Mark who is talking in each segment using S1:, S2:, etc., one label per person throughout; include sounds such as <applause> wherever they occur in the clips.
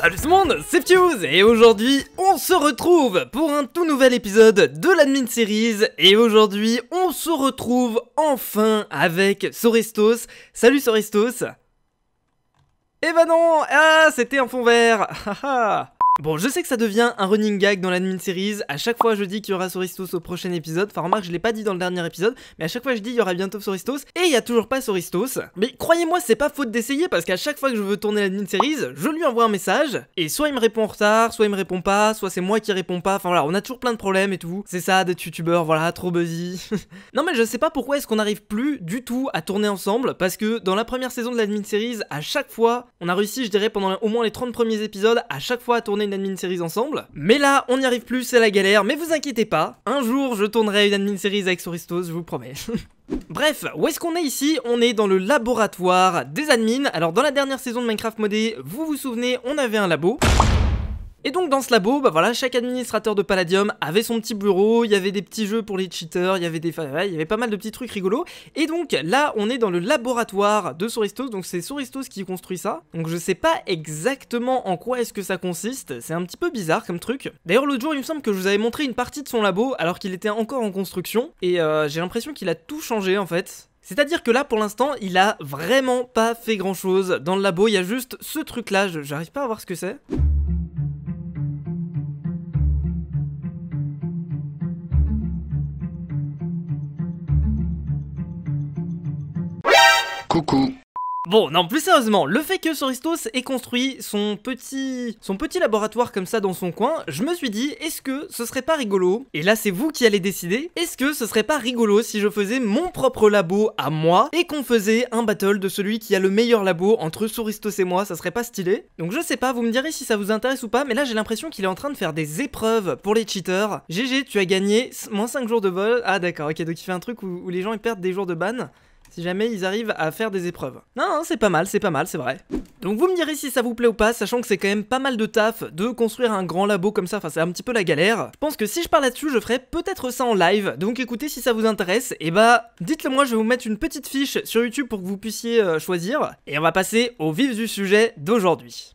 S1: Salut tout le monde, c'est Fuse et aujourd'hui on se retrouve pour un tout nouvel épisode de l'Admin Series et aujourd'hui on se retrouve enfin avec Soristos. Salut Soristos. Eh ben non, ah c'était un fond vert, <laughs> Bon, je sais que ça devient un running gag dans l'admin series. À chaque fois, je dis qu'il y aura Soristos au prochain épisode. Enfin, remarque, je l'ai pas dit dans le dernier épisode, mais à chaque fois, je dis qu'il y aura bientôt Soristos et il y a toujours pas Soristos. Mais croyez-moi, c'est pas faute d'essayer parce qu'à chaque fois que je veux tourner l'admin series, je lui envoie un message et soit il me répond en retard, soit il me répond pas, soit c'est moi qui réponds pas. Enfin voilà, on a toujours plein de problèmes et tout. C'est ça d'être youtubeur, voilà, trop buzzy <laughs> non, mais je sais pas pourquoi est-ce qu'on n'arrive plus du tout à tourner ensemble parce que dans la première saison de l'admin series, à chaque fois, on a réussi, je dirais, pendant au moins les 30 premiers épisodes, à chaque fois à tourner admin series ensemble. Mais là, on n'y arrive plus, c'est la galère, mais vous inquiétez pas, un jour je tournerai une admin série avec Soristos, je vous promets. <laughs> Bref, où est-ce qu'on est ici On est dans le laboratoire des admins. Alors dans la dernière saison de Minecraft modé, vous vous souvenez, on avait un labo. Et donc dans ce labo, bah voilà, chaque administrateur de Palladium avait son petit bureau, il y avait des petits jeux pour les cheaters, il y avait des, il y avait pas mal de petits trucs rigolos. Et donc là, on est dans le laboratoire de Soristos, donc c'est Soristos qui construit ça. Donc je sais pas exactement en quoi est-ce que ça consiste, c'est un petit peu bizarre comme truc. D'ailleurs l'autre jour, il me semble que je vous avais montré une partie de son labo alors qu'il était encore en construction, et euh, j'ai l'impression qu'il a tout changé en fait. C'est-à-dire que là, pour l'instant, il a vraiment pas fait grand-chose. Dans le labo, il y a juste ce truc-là, j'arrive pas à voir ce que c'est. Bon, non, plus sérieusement, le fait que Soristos ait construit son petit, son petit laboratoire comme ça dans son coin, je me suis dit, est-ce que ce serait pas rigolo Et là, c'est vous qui allez décider. Est-ce que ce serait pas rigolo si je faisais mon propre labo à moi et qu'on faisait un battle de celui qui a le meilleur labo entre Soristos et moi Ça serait pas stylé Donc je sais pas, vous me direz si ça vous intéresse ou pas, mais là j'ai l'impression qu'il est en train de faire des épreuves pour les cheaters. GG, tu as gagné moins 5 jours de vol. Ah d'accord, ok, donc il fait un truc où, les gens ils perdent des jours de ban si jamais ils arrivent à faire des épreuves. Non, non, c'est pas mal, c'est pas mal, c'est vrai. Donc vous me direz si ça vous plaît ou pas, sachant que c'est quand même pas mal de taf de construire un grand labo comme ça, enfin c'est un petit peu la galère. Je pense que si je parle là-dessus, je ferai peut-être ça en live, donc écoutez si ça vous intéresse, et eh bah dites-le moi, je vais vous mettre une petite fiche sur YouTube pour que vous puissiez euh, choisir, et on va passer au vif du sujet d'aujourd'hui.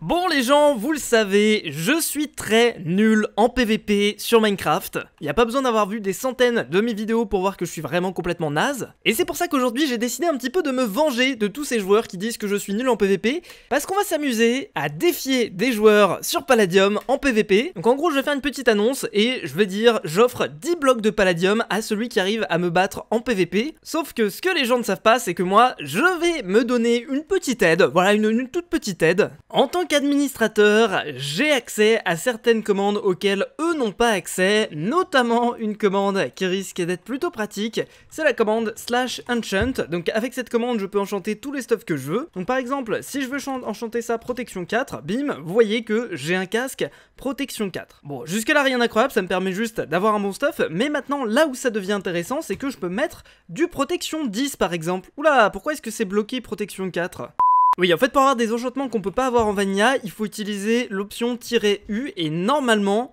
S1: Bon les gens, vous le savez, je suis très nul en PVP sur Minecraft. Il n'y a pas besoin d'avoir vu des centaines de mes vidéos pour voir que je suis vraiment complètement naze. Et c'est pour ça qu'aujourd'hui j'ai décidé un petit peu de me venger de tous ces joueurs qui disent que je suis nul en PVP, parce qu'on va s'amuser à défier des joueurs sur Palladium en PVP. Donc en gros je vais faire une petite annonce et je vais dire j'offre 10 blocs de Palladium à celui qui arrive à me battre en PVP. Sauf que ce que les gens ne savent pas c'est que moi je vais me donner une petite aide, voilà une, une toute petite aide. En tant administrateur, j'ai accès à certaines commandes auxquelles eux n'ont pas accès, notamment une commande qui risque d'être plutôt pratique, c'est la commande slash enchant. Donc avec cette commande, je peux enchanter tous les stuffs que je veux. Donc par exemple, si je veux enchanter ça protection 4, bim, vous voyez que j'ai un casque protection 4. Bon, jusque là rien d'incroyable, ça me permet juste d'avoir un bon stuff, mais maintenant là où ça devient intéressant, c'est que je peux mettre du protection 10 par exemple. Oula, pourquoi est-ce que c'est bloqué protection 4 oui, en fait, pour avoir des enchantements qu'on peut pas avoir en Vanilla, il faut utiliser l'option "-u", et normalement...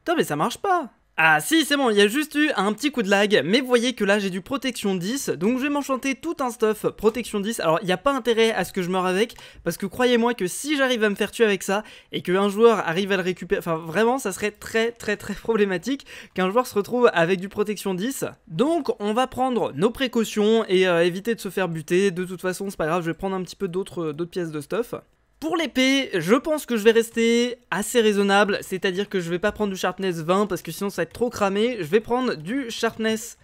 S1: Putain, mais ça marche pas ah si, c'est bon, il y a juste eu un petit coup de lag, mais vous voyez que là j'ai du protection 10, donc je vais m'enchanter tout un stuff protection 10. Alors il n'y a pas intérêt à ce que je meure avec, parce que croyez-moi que si j'arrive à me faire tuer avec ça, et un joueur arrive à le récupérer, enfin vraiment ça serait très très très problématique qu'un joueur se retrouve avec du protection 10. Donc on va prendre nos précautions et euh, éviter de se faire buter, de toute façon c'est pas grave, je vais prendre un petit peu d'autres euh, pièces de stuff. Pour l'épée, je pense que je vais rester assez raisonnable, c'est-à-dire que je vais pas prendre du sharpness 20 parce que sinon ça va être trop cramé. Je vais prendre du sharpness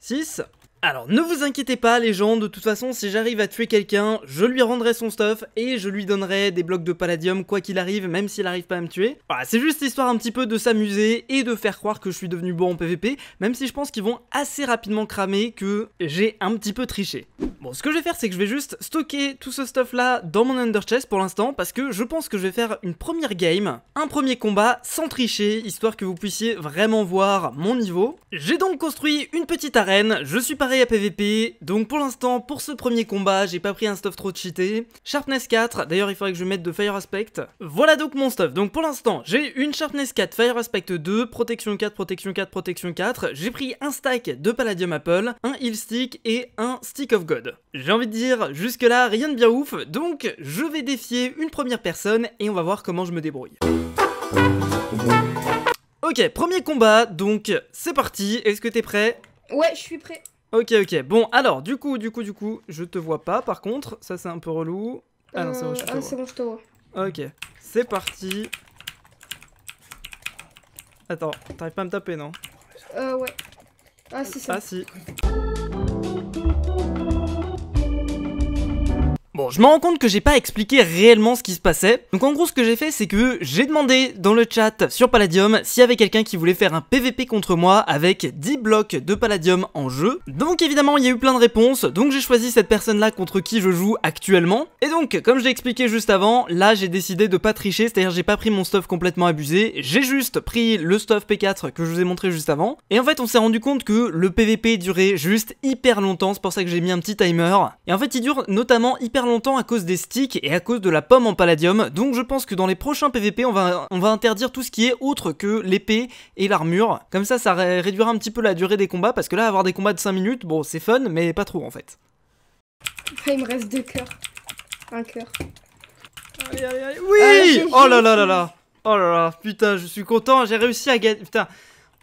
S1: 6 alors ne vous inquiétez pas les gens, de toute façon si j'arrive à tuer quelqu'un, je lui rendrai son stuff et je lui donnerai des blocs de palladium quoi qu'il arrive, même s'il arrive pas à me tuer. Voilà, c'est juste histoire un petit peu de s'amuser et de faire croire que je suis devenu bon en PvP, même si je pense qu'ils vont assez rapidement cramer que j'ai un petit peu triché. Bon, ce que je vais faire c'est que je vais juste stocker tout ce stuff là dans mon underchest pour l'instant, parce que je pense que je vais faire une première game, un premier combat sans tricher, histoire que vous puissiez vraiment voir mon niveau. J'ai donc construit une petite arène, je suis paré à PVP, donc pour l'instant, pour ce premier combat, j'ai pas pris un stuff trop cheaté. Sharpness 4, d'ailleurs il faudrait que je mette de Fire Aspect. Voilà donc mon stuff, donc pour l'instant, j'ai une Sharpness 4, Fire Aspect 2, Protection 4, Protection 4, Protection 4. J'ai pris un stack de Palladium Apple, un Heal Stick et un Stick of God. J'ai envie de dire, jusque là, rien de bien ouf, donc je vais défier une première personne et on va voir comment je me débrouille. Ok, premier combat, donc c'est parti, est-ce que t'es prêt
S2: Ouais, je suis prêt.
S1: Ok, ok. Bon, alors, du coup, du coup, du coup, je te vois pas, par contre. Ça, c'est un peu relou. Ah non, c'est bon, je te euh, ah, vois. Ok, c'est parti. Attends, t'arrives pas à me taper, non Euh, ouais. Ah, si, ça. Ah, si. je me rends compte que j'ai pas expliqué réellement ce qui se passait. Donc en gros, ce que j'ai fait, c'est que j'ai demandé dans le chat sur Palladium s'il y avait quelqu'un qui voulait faire un PVP contre moi avec 10 blocs de Palladium en jeu. Donc évidemment, il y a eu plein de réponses, donc j'ai choisi cette personne-là contre qui je joue actuellement. Et donc, comme je l'ai expliqué juste avant, là j'ai décidé de pas tricher, c'est-à-dire j'ai pas pris mon stuff complètement abusé, j'ai juste pris le stuff P4 que je vous ai montré juste avant. Et en fait, on s'est rendu compte que le PVP durait juste hyper longtemps, c'est pour ça que j'ai mis un petit timer. Et en fait, il dure notamment hyper longtemps à cause des sticks et à cause de la pomme en palladium, donc je pense que dans les prochains PVP, on va, on va interdire tout ce qui est autre que l'épée et l'armure. Comme ça, ça réduira un petit peu la durée des combats, parce que là, avoir des combats de 5 minutes, bon, c'est fun, mais pas trop en fait.
S2: Il me reste deux cœurs. Un cœur. Oui ah, Oh là là là là
S1: Oh là là, putain, je suis content, j'ai réussi à gagner. Putain,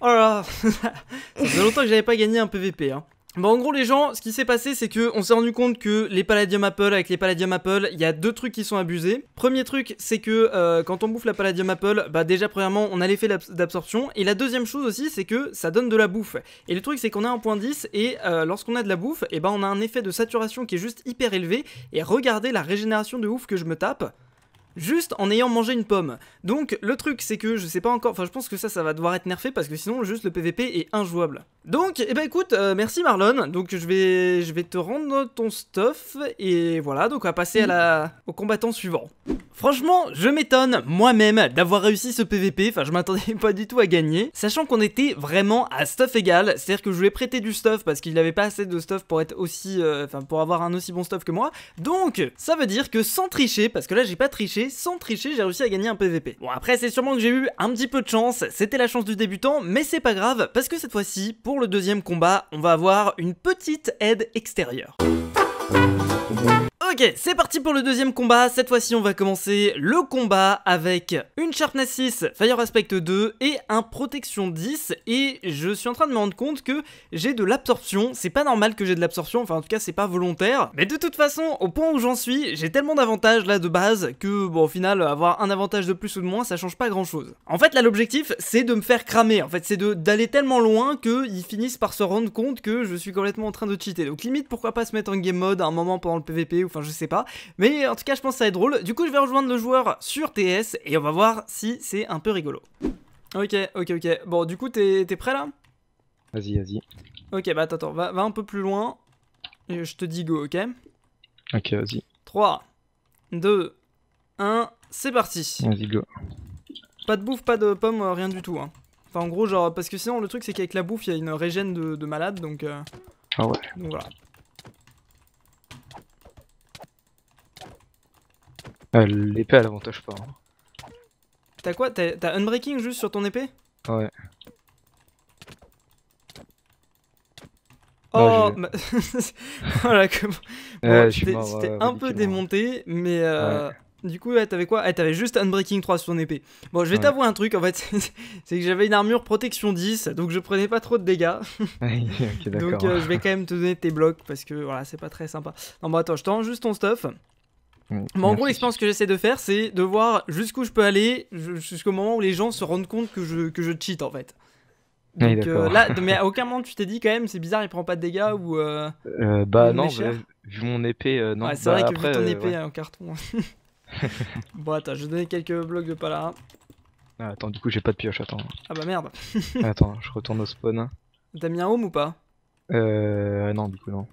S1: oh là là <laughs> Ça fait longtemps que j'avais pas gagné un PVP, Bon, bah, en gros, les gens, ce qui s'est passé, c'est que on s'est rendu compte que les Palladium Apple, avec les Palladium Apple, il y a deux trucs qui sont abusés. Premier truc, c'est que euh, quand on bouffe la Palladium Apple, bah déjà, premièrement, on a l'effet d'absorption. Et la deuxième chose aussi, c'est que ça donne de la bouffe. Et le truc, c'est qu'on a un point 10, et euh, lorsqu'on a de la bouffe, et eh ben, on a un effet de saturation qui est juste hyper élevé. Et regardez la régénération de ouf que je me tape juste en ayant mangé une pomme. Donc le truc c'est que je sais pas encore, enfin je pense que ça ça va devoir être nerfé parce que sinon juste le PVP est injouable. Donc eh ben écoute, euh, merci Marlon. Donc je vais je vais te rendre ton stuff et voilà, donc on va passer à la au combattant suivant. Franchement, je m'étonne moi-même d'avoir réussi ce PVP, enfin je m'attendais <laughs> pas du tout à gagner, sachant qu'on était vraiment à stuff égal, c'est-à-dire que je lui ai prêté du stuff parce qu'il avait pas assez de stuff pour être aussi euh, enfin pour avoir un aussi bon stuff que moi. Donc ça veut dire que sans tricher parce que là j'ai pas triché sans tricher, j'ai réussi à gagner un PVP. Bon, après, c'est sûrement que j'ai eu un petit peu de chance, c'était la chance du débutant, mais c'est pas grave, parce que cette fois-ci, pour le deuxième combat, on va avoir une petite aide extérieure. Ok, c'est parti pour le deuxième combat, cette fois-ci on va commencer le combat avec une Sharpness 6, Fire Aspect 2 et un Protection 10 et je suis en train de me rendre compte que j'ai de l'absorption, c'est pas normal que j'ai de l'absorption, enfin en tout cas c'est pas volontaire, mais de toute façon au point où j'en suis, j'ai tellement d'avantages là de base que bon au final avoir un avantage de plus ou de moins ça change pas grand chose. En fait là l'objectif c'est de me faire cramer, en fait c'est d'aller tellement loin qu'ils finissent par se rendre compte que je suis complètement en train de cheater, donc limite pourquoi pas se mettre en game mode à un moment pendant le PVP ou enfin je sais pas. Mais en tout cas, je pense que ça va être drôle. Du coup, je vais rejoindre le joueur sur TS et on va voir si c'est un peu rigolo. Ok, ok, ok. Bon, du coup, t'es prêt là Vas-y, vas-y. Ok, bah attends, Va, un peu plus loin. Je te dis go, ok Ok, vas-y. 3, 2, 1, c'est parti. Vas-y, go. Pas de bouffe, pas de pommes, rien du tout. Hein. Enfin, en gros, genre, parce que sinon, le truc, c'est qu'avec la bouffe, il y a une régène de, de malade, donc. Euh, ah ouais. Donc voilà.
S2: Ah, l'épée elle avantage pas. Hein.
S1: T'as quoi T'as un breaking juste sur ton épée Ouais. Oh, <laughs> voilà, comment- bon, eh, C'était un peu démonté, mais euh, du coup, t'avais quoi eh, T'avais juste Unbreaking 3 sur ton épée. Bon, je vais t'avouer un truc, en fait, <laughs> c'est- que j'avais une armure protection 10, donc je prenais pas trop de dégâts.
S2: <laughs> Donc euh, je vais
S1: quand même te donner tes blocs, parce que voilà, c'est pas très sympa. Non, bon, attends, je t'en juste ton stuff. Mais en gros, l'expérience que j'essaie de faire, c'est de voir jusqu'où je peux aller, jusqu'au moment où les gens se rendent compte que je, que je cheat en fait. Euh, mais à aucun moment tu t'es dit quand même c'est bizarre il prend pas de dégâts ou euh, euh, bah non vu mon épée non c'est vrai bah que vu ton épée hein, en carton <laughs> bon attends je vais donner quelques blocs de pas
S2: ah, attends du coup j'ai pas de pioche attends ah bah merde attends je retourne au spawn
S1: t'as mis un home ou pas
S2: euh non du coup non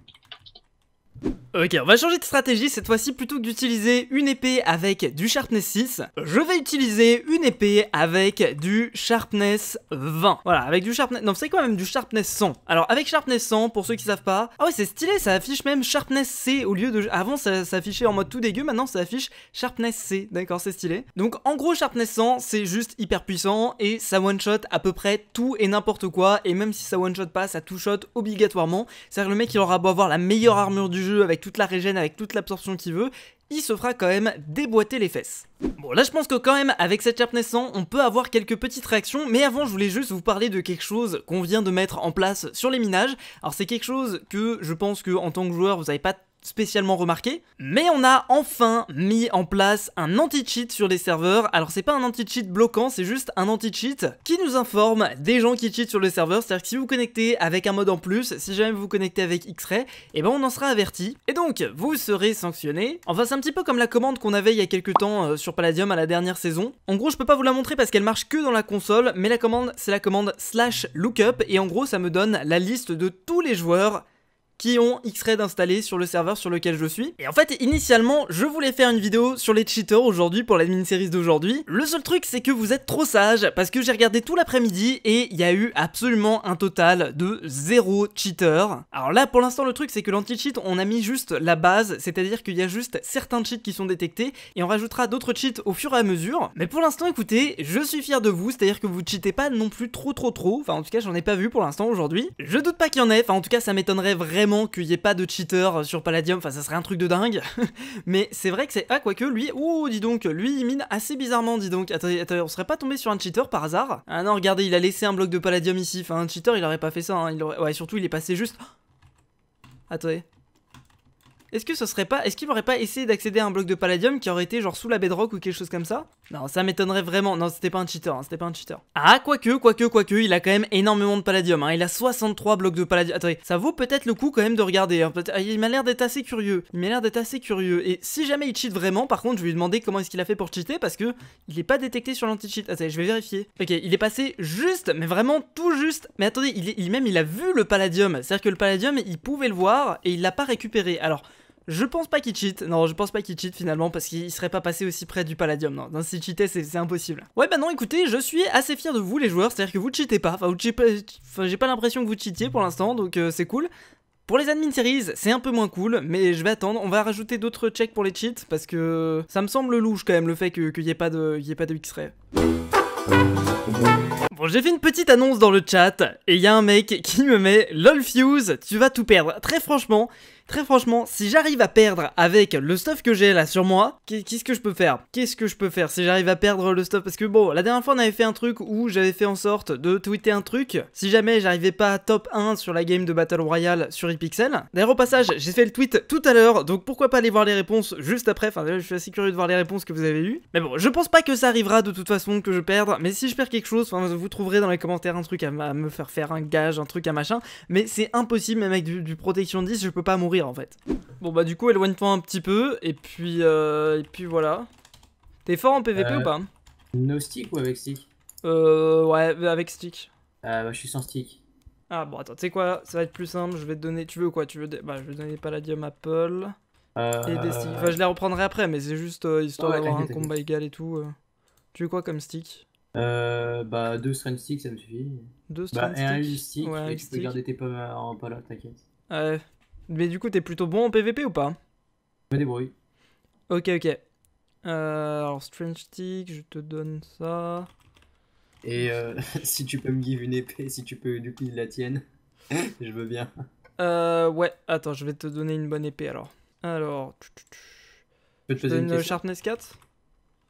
S1: Ok, on va changer de stratégie, cette fois-ci plutôt que d'utiliser une épée avec du sharpness 6, je vais utiliser une épée avec du sharpness 20. Voilà, avec du sharpness... Non, c'est quand même du sharpness 100. Alors, avec sharpness 100, pour ceux qui savent pas... Ah ouais, c'est stylé, ça affiche même sharpness C au lieu de... Avant, ça, s'affichait en mode tout dégueu, maintenant ça affiche sharpness C. D'accord, c'est stylé. Donc, en gros, sharpness 100, c'est juste hyper puissant et ça one-shot à peu près tout et n'importe quoi. Et même si ça one-shot pas, ça two-shot obligatoirement. C'est-à-dire que le mec, il aura beau avoir la meilleure armure du jeu, avec toute la régène, avec toute l'absorption qu'il veut, il se fera quand même déboîter les fesses. Bon là je pense que quand même avec cette sharpness naissant on peut avoir quelques petites réactions mais avant je voulais juste vous parler de quelque chose qu'on vient de mettre en place sur les minages. Alors c'est quelque chose que je pense que en tant que joueur vous avez pas spécialement remarqué. Mais on a enfin mis en place un anti-cheat sur les serveurs. Alors c'est pas un anti-cheat bloquant, c'est juste un anti-cheat qui nous informe des gens qui cheatent sur le serveur. C'est-à-dire que si vous connectez avec un mode en plus, si jamais vous connectez avec X-Ray, eh ben on en sera averti. Et donc vous serez sanctionné. Enfin c'est un petit peu comme la commande qu'on avait il y a quelques temps euh, sur Palladium à la dernière saison. En gros je peux pas vous la montrer parce qu'elle marche que dans la console, mais la commande c'est la commande slash lookup et en gros ça me donne la liste de tous les joueurs qui ont Xraid installé sur le serveur sur lequel je suis. Et en fait, initialement, je voulais faire une vidéo sur les cheaters aujourd'hui pour la mini-série d'aujourd'hui. Le seul truc, c'est que vous êtes trop sages parce que j'ai regardé tout l'après-midi et il y a eu absolument un total de zéro cheater. Alors là, pour l'instant, le truc, c'est que l'anti-cheat, on a mis juste la base, c'est-à-dire qu'il y a juste certains cheats qui sont détectés et on rajoutera d'autres cheats au fur et à mesure. Mais pour l'instant, écoutez, je suis fier de vous, c'est-à-dire que vous cheatez pas non plus trop trop trop, enfin en tout cas, j'en ai pas vu pour l'instant aujourd'hui. Je doute pas qu'il y en ait, enfin en tout cas, ça m'étonnerait vraiment qu'il n'y ait pas de cheater sur Palladium, enfin ça serait un truc de dingue. <laughs> Mais c'est vrai que c'est... Ah, quoique lui, ouh, dis donc, lui il mine assez bizarrement, dis donc. Attendez, on serait pas tombé sur un cheater par hasard Ah non, regardez, il a laissé un bloc de Palladium ici. Enfin, un cheater, il aurait pas fait ça. Hein. Il aurait... Ouais, surtout, il est passé juste... Attendez. Est-ce que ce serait pas. Est-ce qu'il n'aurait pas essayé d'accéder à un bloc de palladium qui aurait été genre sous la bedrock ou quelque chose comme ça Non, ça m'étonnerait vraiment. Non, c'était pas un cheater, hein, c'était pas un cheater. Ah, quoique, quoique, quoique, il a quand même énormément de palladium. Hein. Il a 63 blocs de palladium. Attendez, ça vaut peut-être le coup quand même de regarder. Hein. Ah, il m'a l'air d'être assez curieux. Il m'a l'air d'être assez curieux. Et si jamais il cheat vraiment, par contre, je vais lui demander comment est-ce qu'il a fait pour cheater parce que il est pas détecté sur l'anti-cheat. Attendez, je vais vérifier. Ok, il est passé juste, mais vraiment tout juste. Mais attendez, il, est, il même il a vu le palladium. C'est-à-dire que le palladium, il pouvait le voir et il l'a pas récupéré. Alors, je pense pas qu'il cheat. Non, je pense pas qu'il cheat finalement parce qu'il serait pas passé aussi près du palladium. Non, si cheatait, c'est impossible. Ouais, bah non, écoutez, je suis assez fier de vous, les joueurs. C'est-à-dire que vous cheatez pas. Enfin, Enfin, j'ai pas l'impression que vous cheatiez pour l'instant, donc euh, c'est cool. Pour les admin series, c'est un peu moins cool, mais je vais attendre. On va rajouter d'autres checks pour les cheats parce que ça me semble louche quand même le fait qu'il n'y ait pas de, y ait pas de X-ray. Bon, j'ai fait une petite annonce dans le chat et il y a un mec qui me met LOL Fuse, tu vas tout perdre. Très franchement, Très franchement, si j'arrive à perdre avec le stuff que j'ai là sur moi, qu'est-ce que je peux faire Qu'est-ce que je peux faire si j'arrive à perdre le stuff Parce que bon, la dernière fois on avait fait un truc où j'avais fait en sorte de tweeter un truc. Si jamais j'arrivais pas à top 1 sur la game de Battle Royale sur Epixel. D'ailleurs au passage, j'ai fait le tweet tout à l'heure, donc pourquoi pas aller voir les réponses juste après. Enfin je suis assez curieux de voir les réponses que vous avez eues. Mais bon, je pense pas que ça arrivera de toute façon que je perde. Mais si je perds quelque chose, enfin, vous trouverez dans les commentaires un truc à, me faire faire un gage, un truc à machin. Mais c'est impossible même avec du protection 10, je peux pas mourir en fait. Bon bah du coup éloigne-toi un petit peu et puis euh, et puis voilà. T'es fort en PVP euh, ou pas No stick ou avec stick Euh ouais bah, avec stick. Ah, bah, je suis sans stick. Ah bon attends tu sais quoi ça va être plus simple je vais te donner tu veux quoi tu veux des... bah je vais donner des palladium apple euh, et des sticks. Enfin je les reprendrai après mais c'est juste euh, histoire d'avoir un combat égal et tout. Tu veux quoi comme stick
S2: euh, bah, deux strength sticks, ça me suffit. Deux strength bah, Et un stick, ouais, tu peux garder tes pommes en palette, t'inquiète.
S1: Ouais. Mais du coup, t'es plutôt bon en PVP ou pas Je me débrouille. Ok, ok. Euh, alors, Strange Stick, je te donne ça.
S2: Et euh, <laughs> si tu peux me give une épée, si tu peux dupliquer la tienne, <laughs> je veux bien.
S1: Euh, ouais, attends, je vais te donner une bonne épée alors. Alors,
S2: tu, te, une, Sharpness 4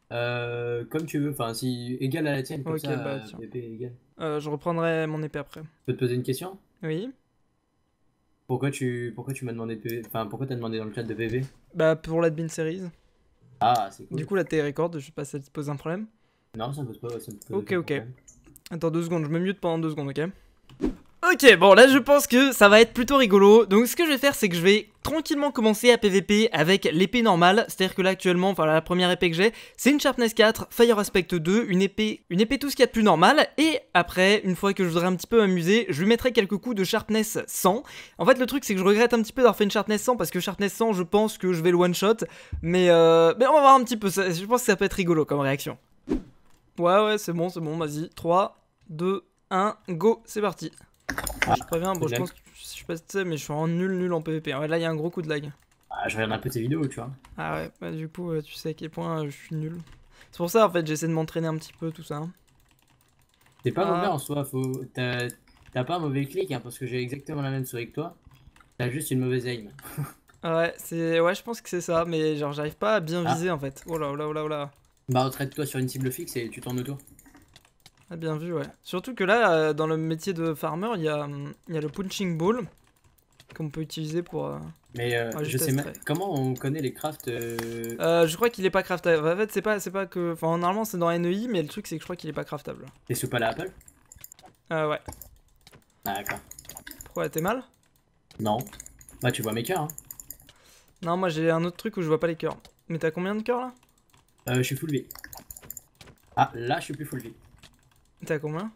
S2: comme tu veux, enfin si égale à la tienne, comme ça, bah,
S1: je reprendrai mon épée après. Je peux te poser une question Oui.
S2: Pourquoi tu, pourquoi tu m'as demandé Enfin, pourquoi t'as demandé dans le chat de PV
S1: Bah, pour l'admin series. Ah, c'est cool. Du coup, la record, je sais pas si elle te pose un problème.
S2: Non, ça me pose pas. Ça me ok,
S1: ok. Attends deux secondes, je me mute pendant deux secondes, ok Ok, bon là je pense que ça va être plutôt rigolo, donc ce que je vais faire c'est que je vais tranquillement commencer à PVP avec l'épée normale, c'est-à-dire que là actuellement, enfin la première épée que j'ai, c'est une Sharpness 4, Fire Aspect 2, une épée, une épée tout ce qu'il y a de plus normal, et après, une fois que je voudrais un petit peu m'amuser, je lui mettrai quelques coups de Sharpness 100. En fait le truc c'est que je regrette un petit peu d'avoir fait une Sharpness 100, parce que Sharpness 100 je pense que je vais le one-shot, mais, euh, mais on va voir un petit peu, ça, je pense que ça peut être rigolo comme réaction. Ouais ouais c'est bon, c'est bon, vas-y, 3, 2, 1, go, c'est parti ah, je préviens, bon, je pense que, je sais mais je suis en nul nul en PVP. là, il y a un gros coup de lag.
S2: Ah, je regarde un peu tes vidéos, tu vois.
S1: Ah ouais, bah du coup, euh, tu sais à quel point euh, je suis nul. C'est pour ça, en fait, j'essaie de m'entraîner un petit peu, tout ça. Hein.
S2: T'es pas mauvais ah. en soi, faut... t'as pas un mauvais clic, hein, parce que j'ai exactement la même souris que toi. T'as juste une mauvaise aim. <laughs> ouais, c'est... Ouais, je pense que c'est ça, mais genre, j'arrive pas à
S1: bien ah. viser, en fait. Oh là, oh là, oh là, oh là.
S2: Bah, retraite-toi sur une cible fixe et tu tournes autour.
S1: Ah, bien vu, ouais. Surtout que là, euh, dans le métier de farmer, il y a, le punching ball qu'on peut utiliser pour. Euh, mais euh, je, sais même
S2: comment on connaît les crafts. Euh...
S1: je crois qu'il est pas craftable. En fait, c'est pas, pas que. Enfin, normalement, c'est dans NEI, mais le truc, c'est que je crois qu'il est pas craftable.
S2: Et c'est pas la Apple
S1: Euh, ouais. Ah, d'accord. Pourquoi t'es mal
S2: Non. Bah, tu vois mes cœurs. Hein.
S1: Non, moi j'ai un autre truc où je vois pas les cœurs. Mais t'as combien de cœurs là
S2: Euh, je suis full vie. Ah, là, je suis plus full vie. T'as combien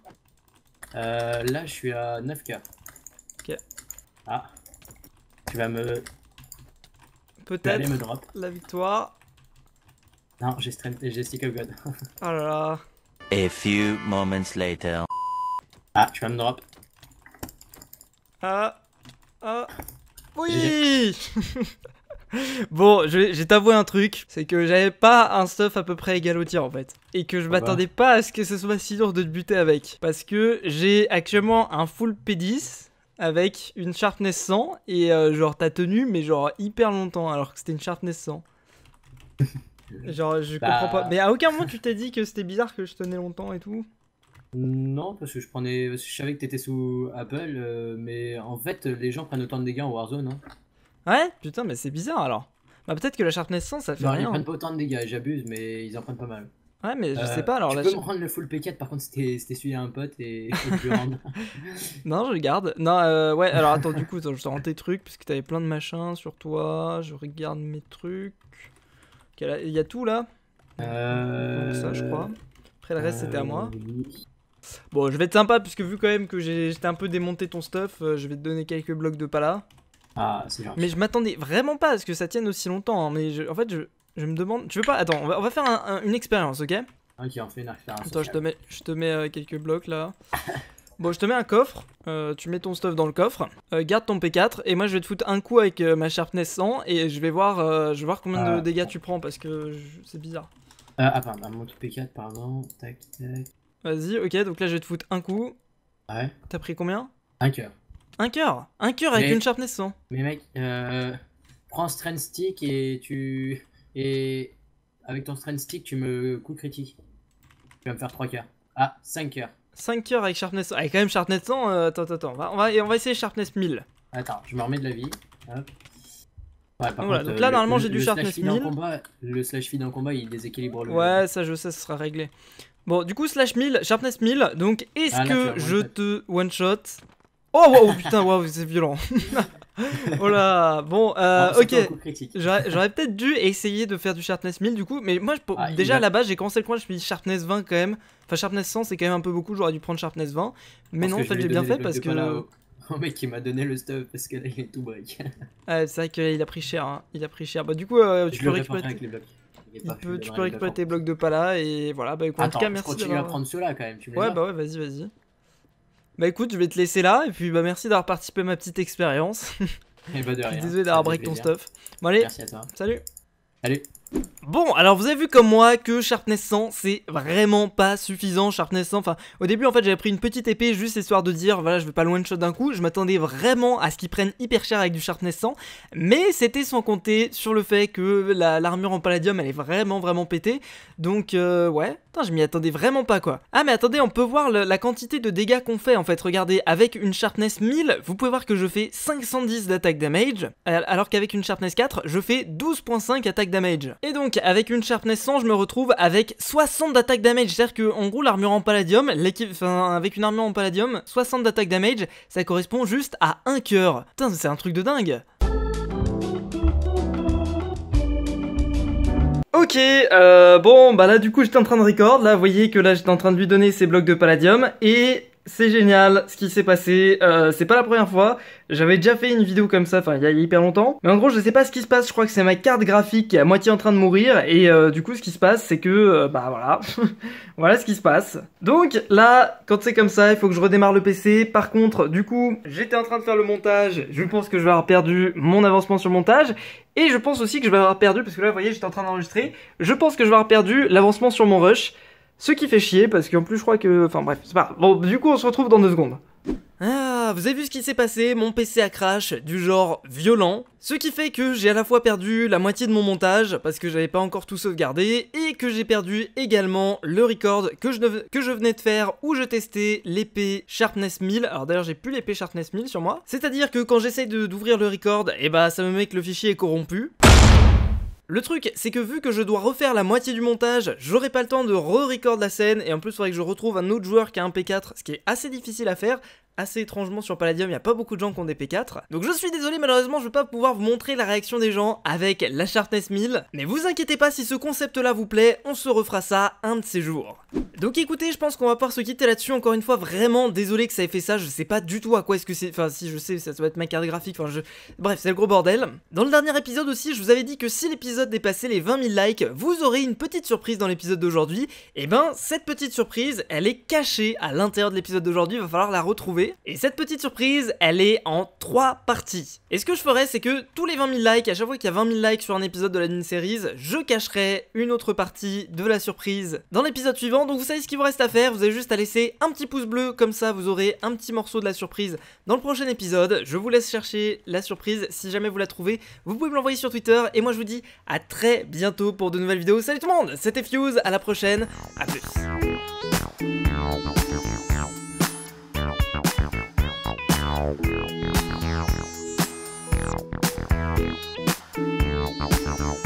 S2: euh, Là, je suis à 9k. Ok. Ah. Tu vas me. Peut-être la victoire. Non, j'ai stream... stick of god. <laughs> oh là A few moments later. Ah, tu vas me drop.
S1: Ah. Ah. Oui <laughs> Bon, je, je t'avoue un truc, c'est que j'avais pas un stuff à peu près égal au tir en fait. Et que je ah m'attendais bah. pas à ce que ce soit si dur de te buter avec. Parce que j'ai actuellement un full P10 avec une sharpness 100 et euh, genre t'as tenu mais genre hyper longtemps alors que c'était une sharpness 100. <laughs> genre je bah. comprends pas. Mais à aucun moment tu
S2: t'es dit que c'était bizarre que je tenais longtemps et tout non, parce que je prenais, je savais que t'étais sous Apple, euh, mais en fait, les gens prennent autant de dégâts en Warzone. Hein. Ouais, putain, mais c'est bizarre alors. Bah, peut-être que la Sharpness 100, ça fait bah, rien. Ils prennent pas autant de dégâts, j'abuse, mais ils en prennent pas mal. Ouais, mais je euh, sais pas alors. Tu peux me prendre le full P4 par contre, c'était celui à un pote et, je <laughs>
S1: non, je le garde. Non, euh, ouais, alors attends, du coup, je te tes trucs parce que t'avais plein de machins sur toi. Je regarde mes trucs. Il y a tout là euh... Donc, ça, je crois. Après, le reste, c'était à moi. Euh, bon, je vais être sympa puisque vu quand même que j'étais un peu démonté ton stuff, je vais te donner quelques blocs de pala.
S2: Ah, c'est Mais je
S1: m'attendais vraiment pas à ce que ça tienne aussi longtemps. Hein, mais en fait, je, me demande. Tu veux pas Attends, on va, faire une expérience, ok Ok, on fait une expérience. Attends, je te mets, je te mets euh, quelques blocs là. <laughs> Bon, je te mets un coffre, euh, tu mets ton stuff dans le coffre, euh, garde ton P4, et moi je vais te foutre un coup avec ma sharpness 100, et je vais voir, je vais voir combien de dégâts tu prends, parce que c'est bizarre.
S2: ah, pardon, mon P4, pardon, tac, tac.
S1: Vas-y, ok,
S2: donc là je vais te foutre un coup. Ouais. T'as pris combien Un cœur. Un cœur Un cœur avec une sharpness 100 hein. Mais mec, euh, prends strength stick et tu. Et avec ton strength stick, tu me coupes critique. Tu vas me faire 3 cœurs. Ah, 5 cœurs. 5 cœurs avec sharpness 100. Avec quand même sharpness 100, hein, euh, attends, attends, attends. On va, on, va, essayer sharpness 1000. Attends, je me remets de la vie. Hop. Ouais, par contre, donc là, euh, normalement, j'ai du sharpness 1000. Combat, le slash feed en combat, il déséquilibre le.
S1: Ouais, ça, je sais, ça sera réglé. Bon, du coup, slash 1000, sharpness 1000. Donc, est-ce ah, que je te one shot Oh, putain, c'est violent. <laughs> oh là, bon, euh, ok. J'aurais peut-être dû essayer de faire du sharpness 1000 du coup, mais moi, ah, déjà à la base, j'ai commencé le coin, je me suis dit sharpness 20 quand même. Enfin, sharpness 100, c'est quand même un peu beaucoup, j'aurais dû prendre sharpness 20. Mais non, en fait, j'ai bien fait parce que. là
S2: oh, <laughs> mec, il m'a donné le stuff parce que là, il est tout break. <laughs>
S1: c'est vrai qu'il a pris cher, hein. il a pris cher. Bah, du coup, euh, tu, peux récupérer... tu peux récupérer tes blocs de pala et voilà. Bah, écoute, en tout cas, merci. continue à prendre ceux-là quand même, tu Ouais, bah ouais, vas-y, vas-y. Bah écoute, je vais te laisser là, et puis bah merci d'avoir participé à ma petite expérience. <laughs> Et eh bah ben, de rien. Désolé d'avoir break ton stuff. Bon allez, merci salut. Allez. Bon, alors vous avez vu comme moi que Sharpness 100, c'est vraiment pas suffisant. Sharpness 100, enfin, au début, en fait, j'avais pris une petite épée juste histoire de dire, voilà, je vais pas loin de shot d'un coup. Je m'attendais vraiment à ce qu'ils prennent hyper cher avec du Sharpness 100, mais c'était sans compter sur le fait que l'armure en palladium, elle est vraiment, vraiment pétée. Donc, euh, ouais, je m'y attendais vraiment pas quoi. Ah mais attendez, on peut voir la quantité de dégâts qu'on fait en fait. Regardez, avec une sharpness 1000, vous pouvez voir que je fais 510 d'attaque damage, alors qu'avec une sharpness 4, je fais 12.5 attaque damage. Et donc, avec une sharpness 100, je me retrouve avec 60 d'attaque damage. C'est-à-dire que en gros, l'armure en palladium, enfin, avec une armure en palladium, 60 d'attaque damage, ça correspond juste à un cœur. Putain, c'est un truc de dingue. Ok, euh, bon, bah là du coup j'étais en train de record, là vous voyez que là j'étais en train de lui donner ses blocs de palladium, et c'est génial ce qui s'est passé, euh, c'est pas la première fois, j'avais déjà fait une vidéo comme ça, enfin il y a hyper longtemps, mais en gros je sais pas ce qui se passe, je crois que c'est ma carte graphique qui est à moitié en train de mourir, et euh, du coup ce qui se passe c'est que, bah voilà, <laughs> voilà ce qui se passe. Donc là, quand c'est comme ça, il faut que je redémarre le PC, par contre du coup j'étais en train de faire le montage, je pense que je vais avoir perdu mon avancement sur le montage, et je pense aussi que je vais avoir perdu, parce que là, vous voyez, j'étais en train d'enregistrer. Je pense que je vais avoir perdu l'avancement sur mon rush. Ce qui fait chier, parce qu'en plus, je crois que... Enfin bref, c'est pas... Bon, du coup, on se retrouve dans deux secondes. Ah, vous avez vu ce qui s'est passé, mon PC a crash, du genre violent. Ce qui fait que j'ai à la fois perdu la moitié de mon montage, parce que j'avais pas encore tout sauvegardé, et que j'ai perdu également le record que je, que je venais de faire, où je testais l'épée Sharpness 1000. Alors d'ailleurs j'ai plus l'épée Sharpness 1000 sur moi. C'est-à-dire que quand j'essaye d'ouvrir le record, et eh bah ça me met que le fichier est corrompu. Le truc, c'est que vu que je dois refaire la moitié du montage, j'aurai pas le temps de re-record la scène, et en plus, il faudrait que je retrouve un autre joueur qui a un P4, ce qui est assez difficile à faire, assez étrangement sur Palladium, il n'y a pas beaucoup de gens qui ont des P4. Donc je suis désolé, malheureusement, je vais pas pouvoir vous montrer la réaction des gens avec la Sharpness 1000. Mais vous inquiétez pas, si ce concept-là vous plaît, on se refera ça un de ces jours. Donc écoutez, je pense qu'on va pouvoir se quitter là-dessus. Encore une fois, vraiment désolé que ça ait fait ça. Je sais pas du tout à quoi est-ce que c'est. Enfin, si je sais, ça doit être ma carte graphique. Enfin, je. Bref, c'est le gros bordel. Dans le dernier épisode aussi, je vous avais dit que si l'épisode dépassait les 20 000 likes, vous aurez une petite surprise dans l'épisode d'aujourd'hui. Et eh ben, cette petite surprise, elle est cachée à l'intérieur de l'épisode d'aujourd'hui. il Va falloir la retrouver et cette petite surprise, elle est en 3 parties. Et ce que je ferais, c'est que tous les 20 000 likes, à chaque fois qu'il y a 20 000 likes sur un épisode de la mini Series je cacherai une autre partie de la surprise dans l'épisode suivant. Donc vous savez ce qu'il vous reste à faire, vous avez juste à laisser un petit pouce bleu, comme ça vous aurez un petit morceau de la surprise dans le prochain épisode. Je vous laisse chercher la surprise, si jamais vous la trouvez, vous pouvez me l'envoyer sur Twitter. Et moi je vous dis à très bientôt pour de nouvelles vidéos. Salut tout le monde, c'était Fuse, à la prochaine, à plus. Thank you.